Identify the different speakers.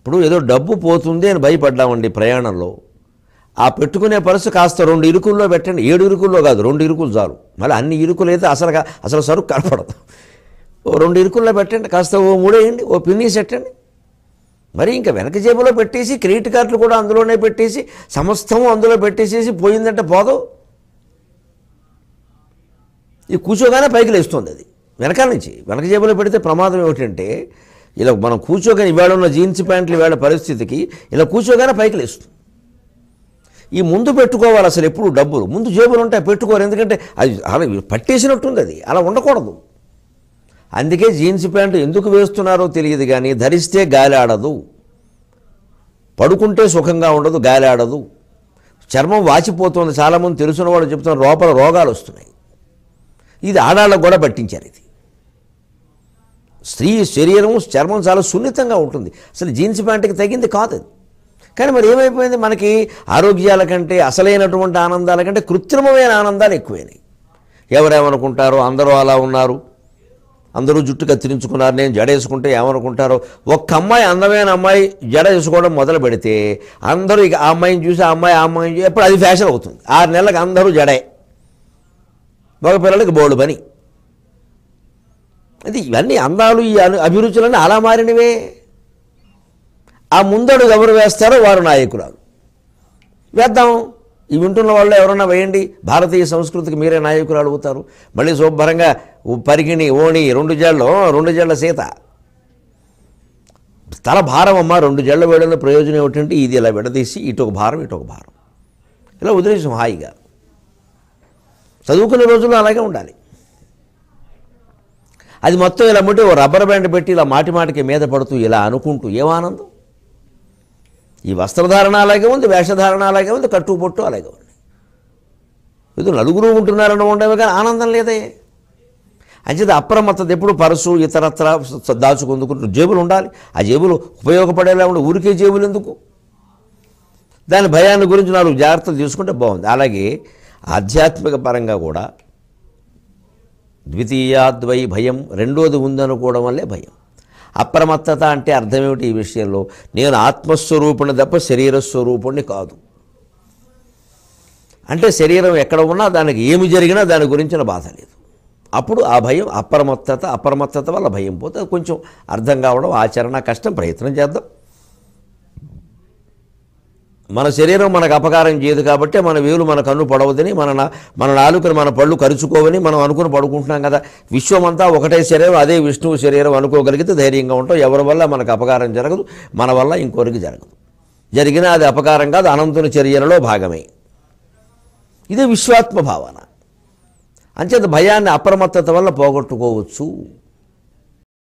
Speaker 1: ఇప్పుడు ఏదో డబ్బు పోతుంది అని భయపడ్డామండి ప్రయాణంలో ఆ పెట్టుకునే పరిస్థితి కాస్త రెండు ఇరుకుల్లో పెట్టండి ఏడు ఇరుకుల్లో కాదు రెండు ఇరుకులు చాలు మళ్ళీ అన్ని ఇరుకులు అయితే అసలు అసలు సరుకు కనపడదు ఓ రెండు ఇరుకుల్లో పెట్టండి కాస్త ఓ మూడేయండి ఓ పిన్నీస్ పెట్టండి మరి ఇంకా వెనక జేబులో పెట్టేసి క్రెడిట్ కార్డులు కూడా అందులోనే పెట్టేసి సమస్తం అందులో పెట్టేసేసి పోయిందంటే పోదు ఈ కూర్చోగానే పైకి లేస్తుంది అది వెనకాల నుంచి వెనక జేబులో పెడితే ప్రమాదం ఏమిటంటే ఇలా మనం కూర్చోగానే ఇవాళ ఉన్న జీన్స్ ప్యాంట్లు ఇవాళ పరిస్థితికి ఇలా కూర్చోగానే పైకి లేస్తుంది ఈ ముందు పెట్టుకోవాలి అసలు ఎప్పుడు డబ్బులు ముందు జేబులు ఉంటాయి పెట్టుకోరు ఎందుకంటే అది అలా పట్టేసినట్టుంది అది అలా ఉండకూడదు అందుకే జీన్స్ ప్యాంటు ఎందుకు వేస్తున్నారో తెలియదు కానీ ధరిస్తే గాలి ఆడదు పడుకుంటే సుఖంగా ఉండదు గాలి ఆడదు చర్మం వాచిపోతుంది చాలామంది వాళ్ళు చెప్తున్నారు లోపల రోగాలు వస్తున్నాయి ఇది ఆడాళ్ళకు కూడా పట్టించారు ఇది స్త్రీ శరీరం చర్మం చాలా సున్నితంగా ఉంటుంది అసలు జీన్స్ ప్యాంట్కి తగింది కాదు అది కానీ మరి ఏమైపోయింది మనకి ఆరోగ్యాల కంటే అసలైనటువంటి ఆనందాల కంటే కృత్రిమమైన ఆనందాలు ఎక్కువైనాయి ఎవరేమనుకుంటారో అందరూ అలా ఉన్నారు అందరూ జుట్టు కత్తిరించుకున్నారు నేను జడ వేసుకుంటే ఏమనుకుంటారో ఒక్క అమ్మాయి అందమైన అమ్మాయి జడ వేసుకోవడం మొదలు పెడితే అందరూ ఇక ఆ అమ్మాయిని చూసి ఆ అమ్మాయి ఆ అమ్మాయిని చూసి ఎప్పుడు అది ఫ్యాషన్ అవుతుంది ఆరు నెలలకు అందరూ జడే మగ పిల్లలకి బోర్డు పని ఇది ఇవన్నీ అందాలు ఈ అభిరుచులన్నీ అలా మారినవే ఆ ముందడు ఎవరు వేస్తారో వారు నాయకురాలు వేద్దాం ఈ వింటున్న వాళ్ళు ఎవరన్నా వేయండి భారతీయ సంస్కృతికి మీరే నాయకురాలు అవుతారు మళ్ళీ శుభ్రంగా పరిగిణి ఓణి రెండు జళ్ళు రెండు జళ్ళ సీత తల భారం అమ్మ రెండు జళ్ళ వేయడంలో ప్రయోజనం ఏమిటంటే ఇది ఇలా విడదీసి ఇటు ఒక భారం ఇటు ఒక భారం ఇలా వదిలేసాం హాయిగా చదువుకునే రోజుల్లో అలాగే ఉండాలి అది మొత్తం ఇలా ముట్టి ఓ రబ్బర్ బ్యాండ్ పెట్టి ఇలా మాటి మాటికి మీద పడుతూ ఇలా అనుకుంటూ ఏమానందం ఈ వస్త్రధారణ అలాగే ఉంది వేషధారణ అలాగే ఉంది కట్టు పొట్టు అలాగే ఉంది ఇది నలుగురు ఉంటున్నారని ఉండేవి కానీ ఆనందం లేదే అంచేది అప్రమత్తత ఎప్పుడు పరసు ఇతరత్ర దాచుకుందుకు జేబులు ఉండాలి ఆ జేబులు ఉపయోగపడేలా ఉండే ఊరికే జేబులు ఎందుకు దాని భయాన్ని గురించి నాలుగు జాగ్రత్తలు తీసుకుంటే బాగుంది అలాగే ఆధ్యాత్మిక పరంగా కూడా ద్వితీయాద్వై భయం రెండోది ఉందనుకోవడం వల్లే భయం అప్రమత్తత అంటే అర్థమేమిటి ఈ విషయంలో నేను ఆత్మస్వరూపుణ్ణి తప్ప శరీరస్వరూపుణ్ణి కాదు అంటే శరీరం ఎక్కడ ఉన్నా దానికి ఏమి జరిగినా దాని గురించిన బాధ లేదు అప్పుడు ఆ భయం అప్రమత్తత అప్రమత్తత వల్ల భయం పోతే కొంచెం అర్థం కావడం ఆచరణ కష్టం ప్రయత్నం చేద్దాం మన శరీరం మనకు అపకారం చేయదు కాబట్టి మన వేలు మన కన్ను పడవదని మన మన నాలుకని మన పళ్ళు కరుచుకోవని మనం అనుకుని పడుకుంటున్నాం కదా విశ్వమంతా ఒకటే శరీరం అదే విష్ణువు శరీరం అనుకోగలిగితే ధైర్యంగా ఉంటాం ఎవరి వల్ల మనకు అపకారం జరగదు మన వల్ల ఇంకొరికి జరగదు జరిగినా అది అపకారం కాదు అనంతుని చర్యలలో భాగమే ఇదే విశ్వాత్మ భావన అంచేత భయాన్ని అప్రమత్తత వల్ల పోగొట్టుకోవచ్చు